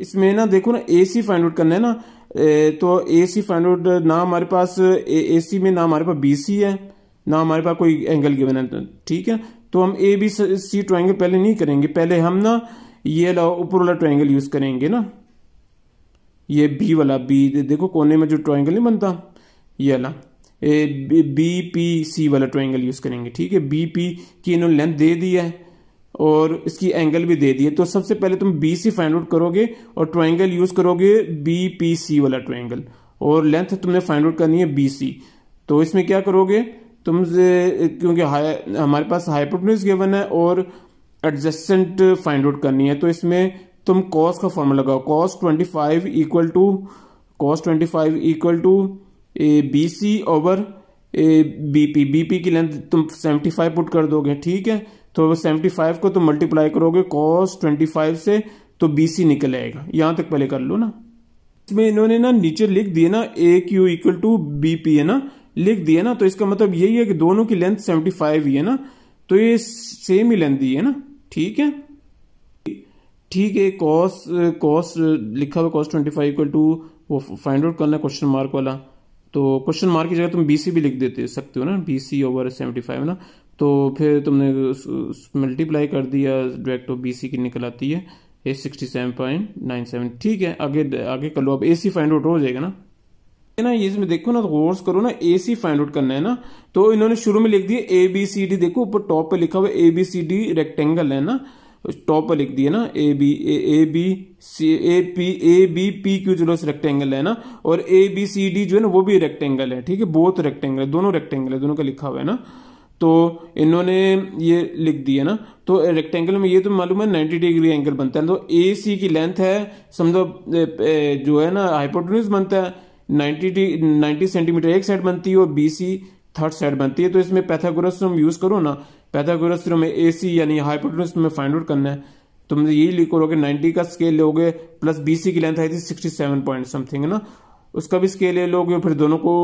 इसमें ना देखो ना ए सी फाइंड आउट करना है ना ए, तो ए सी फाइंड आउट ना हमारे पास ए सी में ना हमारे पास बी सी है ना हमारे पास कोई एंगल गिवन है ठीक है तो हम ए बी सी ट्राइंगल पहले नहीं करेंगे पहले हम ना ये ऊपर वाला ट्राइंगल यूज करेंगे ना ये बी वाला बी देखो कोने में जो ट्राइंगल नहीं बनता ये वाला ए बी पी सी वाला ट्राइंगल यूज करेंगे ठीक है बी पी की इन्होंने लेंथ दे दी है और इसकी एंगल भी दे दिए तो सबसे पहले तुम बी सी फाइंड आउट करोगे और ट्राइंगल यूज़ करोगे बी पी सी वाला ट्राइंगल और लेंथ तुमने फाइंड आउट करनी है बी सी तो इसमें क्या करोगे तुम क्योंकि हमारे पास हाइपोटनिस गिवन है और एडजस्टेंट फाइंड आउट करनी है तो इसमें तुम कॉस का फॉर्मूला लगाओ cos twenty five equal to cos twenty five equal to A B C over A B P B P की लेंथ तुम सेवेंटी फाइव पुट कर दोगे ठीक है तो सेवेंटी फाइव को तो मल्टीप्लाई करोगे कॉस ट्वेंटी फाइव से तो बी सी निकल आएगा यहां तक पहले कर लो ना इसमें इन्होंने ना नीचे लिख दिए ना A Q equal to B P है ना लिख दिया ना तो इसका मतलब यही है कि दोनों की लेंथ सेवेंटी फाइव ही है ना तो ये सेम ही लेंथ दी है ना ठीक है ठीक है कॉस कॉस लिखा हुआ cos twenty five equal to वो फाइंड आउट करना क्वेश्चन मार्क वाला तो क्वेश्चन मार्क की जगह तुम बीसी भी लिख देते सकते हो ना बीसी ओवर सेवेंटी फाइव ना तो फिर तुमने मल्टीप्लाई कर दिया डायरेक्ट ऑफ बी सी की निकल आती है A sixty seven point nine seven ठीक है आगे आगे कर लो अब ए सी फाइंड आउट हो जाएगा ना ना ये इसमें देखो ना गौर करो ना ए सी फाइंड आउट करना है ना तो इन्होंने शुरू में लिख दिया ए बी सी डी देखो ऊपर टॉप पे लिखा हुआ A B C D rectangle है ना टॉप पर लिख दिए ना A B A B C A P A B P Q जो रेक्टेंगल है ना और ए बी सी डी जो है ना वो भी रेक्टेंगल है ठीक है बोथ रेक्टेंगल है दोनों रेक्टेंगल है दोनों का लिखा हुआ है ना तो इन्होंने ये लिख दिया ना तो रेक्टेंगल में ये तो मालूम है 90 डिग्री एंगल बनता है तो ए सी की लेंथ है समझो जो है ना हाइपोटनस बनता है 90 90 सेंटीमीटर एक साइड बनती है और बी सी थर्ड साइड बनती है तो इसमें पैथागोरस थ्योरम यूज करो ना पैथागोरस में ए सी यानी हाइपोटनस में फाइंड आउट करना है तुम तो यही करोगे नाइन्टी का स्केल लोगे प्लस बी सी की लेंथ आई थी सिक्सटी सेवन पॉइंट समथिंग है ना उसका भी स्केल ले लोगे फिर दोनों को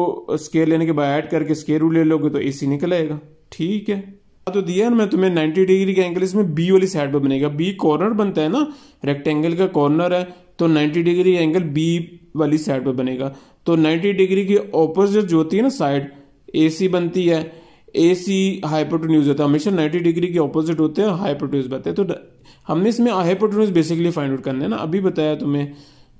स्केल लेने के बाद ऐड करके स्केल रू ले लोगे तो ए सी निकल आएगा ठीक है तो दिया मैं तुम्हें 90 डिग्री के एंगल इसमें बी वाली साइड पर बनेगा बी कॉर्नर बनता है ना रेक्टेंगल का कॉर्नर है तो 90 डिग्री एंगल बी वाली साइड पर बनेगा तो 90 डिग्री के ऑपोजिट जो होती है ना साइड ए बनती है ए सी हाइपोटोन्यूज होता है हमेशा 90 डिग्री के ऑपोजिट होते हैं हाइपोटोन्यूज बनते हैं तो हमने इसमें हाइपोटोन्यूज बेसिकली फाइंड आउट करना है ना अभी बताया तुम्हें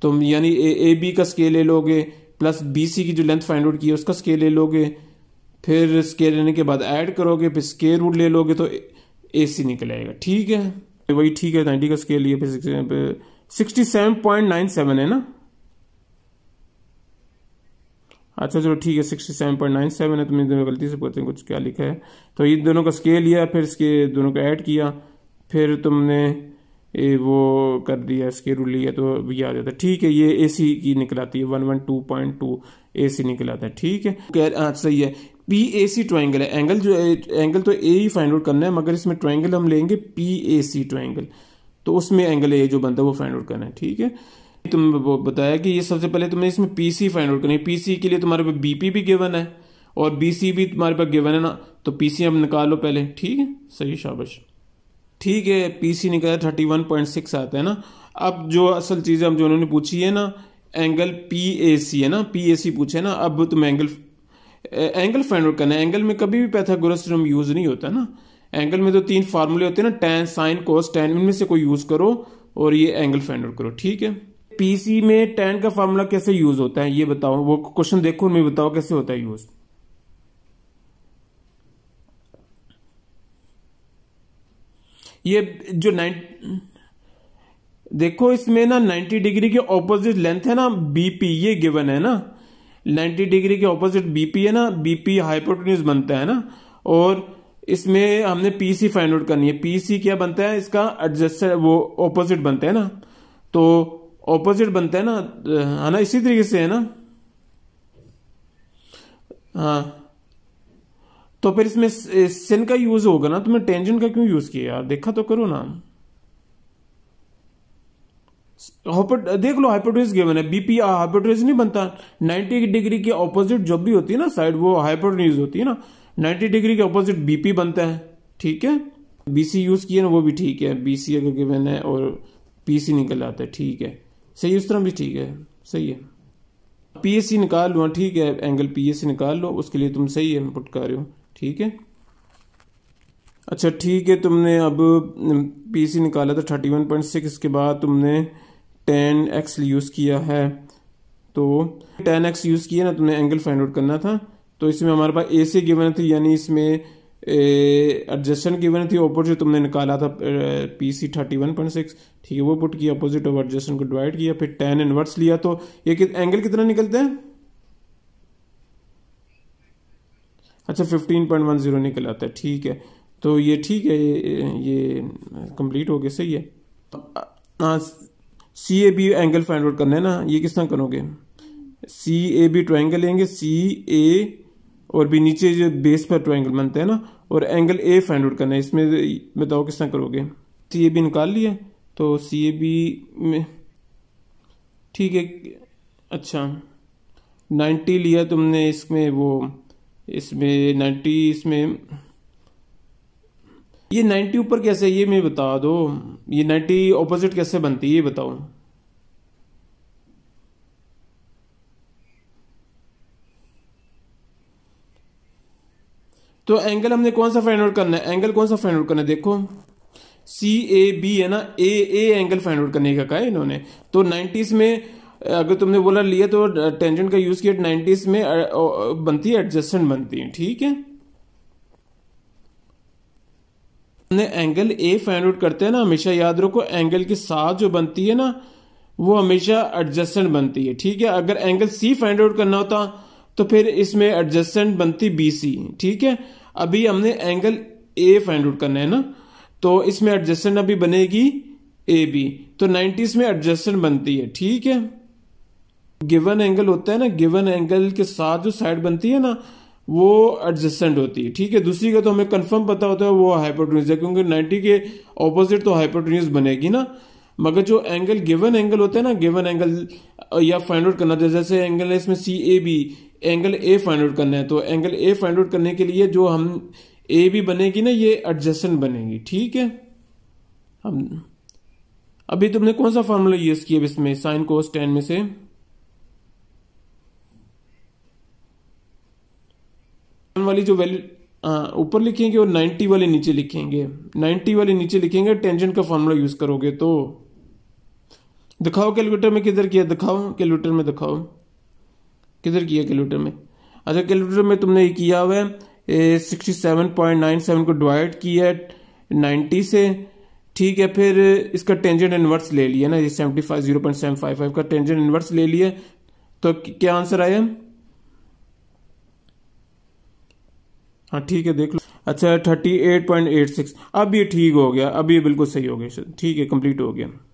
तुम यानी ए बी का स्केल ले लोगे प्लस बी सी की जो लेंथ फाइंड आउट की है उसका स्केल ले लोगे फिर स्केयर लेने के बाद ऐड करोगे फिर स्केयर रूट ले लोगे तो ए सी निकल आएगा ठीक है तो वही ठीक है नाइन्टी का स्केयर लिए फिर sixty seven point nine seven है ना अच्छा चलो ठीक है sixty seven point nine seven है तो मैंने दोनों गलती से पूछते हैं कुछ क्या लिखा है तो ये दोनों का स्केल लिया फिर इसके दोनों को ऐड किया फिर तुमने ए वो कर दिया इसके रूल लिया तो ये आ जाता है ठीक है ये एसी सी की निकलाती है one one two point two A C निकलाता है ठीक है हाँ, सही है पी ए सी ट्राइंगल है एंगल जो है एंगल तो ए ही फाइंड आउट करना है मगर इसमें ट्राइंगल हम लेंगे पी ए सी ट्राइंगल तो उसमें एंगल ए जो बनता है वो फाइंड आउट करना है ठीक है तुम बताया कि ये सबसे पहले तुम्हें इसमें पी सी फाइंड आउट करनी है पी सी के लिए तुम्हारे पास बी भी गिवन है और बी सी भी तुम्हारे पास गिवन है ना तो पी सी हम निकालो पहले ठीक है सही शाबाश ठीक है पी सी निकाला थर्टी वन पॉइंट सिक्स आता है ना अब जो असल चीज़ें हम जो उन्होंने पूछी है ना एंगल पी ए सी है ना पी ए सी पूछे ना अब तुम एंगल एंगल फाइंड आउट करना है एंगल में कभी भी पैथागोरस थ्योरम यूज़ नहीं होता ना एंगल में तो तीन फार्मूले होते हैं ना टेन साइन कोस टेन इनमें से कोई यूज़ करो और ये एंगल फाइंड आउट करो ठीक है पीसी में टेन का फार्मूला कैसे यूज़ होता है ये बताओ वो क्वेश्चन देखो मैं बताओ कैसे होता है यूज़ ये जो नाइन देखो इसमें ना 90 डिग्री के ऑपोजिट लेंथ है ना बीपी ये गिवन है ना 90 डिग्री के ऑपोजिट बीपी है ना बीपी हाइपोटेन्यूज बनता है ना और इसमें हमने पीसी फाइंड आउट करनी है पीसी क्या बनता है इसका एडजस्ट वो ऑपोजिट बनता है ना तो ऑपोजिट बनता है ना है ना इसी तरीके से है ना हाँ तो फिर इसमें सिन का यूज होगा ना तुमने तो टेंजन का क्यों यूज किया यार देखा तो करो ना देख लो हाइपोटेज गिवन है बीपी हाइपोटेज नहीं बनता 90 डिग्री के ऑपोजिट जब भी होती है ना साइड वो हाइपोटेन्यूज होती है ना 90 डिग्री के ऑपोजिट बीपी बनता है ठीक है बीसी यूज किए ना वो भी ठीक है बीसी अगर गिवन है और पीसी निकल आता है ठीक है सही उस तरह भी ठीक है सही है पीएससी निकाल लो हाँ, ठीक है एंगल पीएससी निकाल लो उसके लिए तुम सही इनपुट कर रहे हो ठीक है अच्छा ठीक है तुमने अब पीसी निकाला था थर्टी वन पॉइंट सिक्स के बाद तुमने टेन एक्स यूज़ किया है तो टेन एक्स यूज़ किया ना तुमने एंगल फाइंड आउट करना था तो इसमें हमारे पास ए सी गिवन थी यानी इसमें एडजस्टमेंट गिवन थी ओपोर जो तुमने निकाला था P C thirty one point six ठीक है वो पुट किया अपोजिट ऑफ एडजस्टमेंट को डिवाइड किया फिर टेन इनवर्ट्स लिया तो ये कि, एंगल कितना निकलता है अच्छा फिफ्टीन पॉइंट वन जीरो निकल आता है ठीक है तो ये ठीक है ये ये कंप्लीट हो गया सही है तो, C A B angle find out करना है ना ये किस तरह करोगे सी ए बी ट्राइंगल लेंगे सी ए और भी नीचे जो बेस पर ट्राइंगल बनता है ना और एंगल ए फाइंड आउट करना है इसमें बताओ किस तरह करोगे सी ए बी निकाल लिए तो सी ए बी में ठीक है अच्छा नाइन्टी लिया तुमने इसमें वो इसमें नाइन्टी इसमें ये नाइन्टी ऊपर कैसे ये मैं बता दो ये नाइन्टी ऑपोजिट कैसे बनती है ये बताओ तो एंगल हमने कौन सा फाइंड आउट करना है एंगल कौन सा फाइंड आउट करना है देखो सी ए बी है ना A A angle find out करने का कहा है इन्होंने तो नाइन्टीज में अगर तुमने बोला लिया तो टेंजेंट uh, का यूज़ किया नाइन्टीज तो में uh, uh, बनती है एडजस्टेंट बनती है ठीक है ने एंगल ए फाइंड आउट करते हैं ना हमेशा याद रखो एंगल के साथ जो बनती है ना वो हमेशा एडजस्टेंट बनती है ठीक है अगर एंगल सी फाइंड आउट करना होता तो फिर इसमें एडजस्टेंट बनती बी सी ठीक है अभी हमने एंगल ए फाइंड आउट करना है ना तो इसमें एडजस्टेंट अभी बनेगी ए बी तो नाइन्टीज में एडजस्टेंट बनती है ठीक है गिवन एंगल होता है ना गिवन एंगल के साथ जो साइड बनती है ना वो एडजस्टेंट होती है ठीक है दूसरी का तो हमें कंफर्म पता होता है वो हाइपोटोनियस है क्योंकि 90 के ऑपोजिट तो हाइपोटोनियस बनेगी ना मगर जो एंगल गिवन एंगल होता है ना गिवन एंगल या फाइंड आउट करना जैसे एंगल है इसमें C A B angle A find out करना है तो एंगल ए फाइंड आउट करने के लिए जो हम ए बी बनेगी ना ये एडजस्टेंट बनेगी ठीक है हम अभी तुमने कौन सा फॉर्मूला यूज किया इसमें साइन कोस टेन में से वाली जो वैल्यू ऊपर लिखेंगे और 90 वाले नीचे लिखेंगे 90 वाले नीचे लिखेंगे टेंजेंट का फॉर्मूला यूज करोगे तो दिखाओ कैलकुलेटर में किधर किया दिखाओ कैलकुलेटर में दिखाओ किधर किया कैलकुलेटर में अच्छा कैलकुलेटर में तुमने ये किया हुआ है सिक्सटी को डिवाइड किया है नाइन्टी से ठीक है फिर इसका टेंजेंट इन्वर्स ले लिया ना ये seventy five zero point seven five five का टेंजेंट इन्वर्स ले लिया तो क्या आंसर आया हाँ ठीक है देख लो अच्छा thirty eight point eight six अब ये ठीक हो गया अब ये बिल्कुल सही हो गया ठीक है कंप्लीट हो गया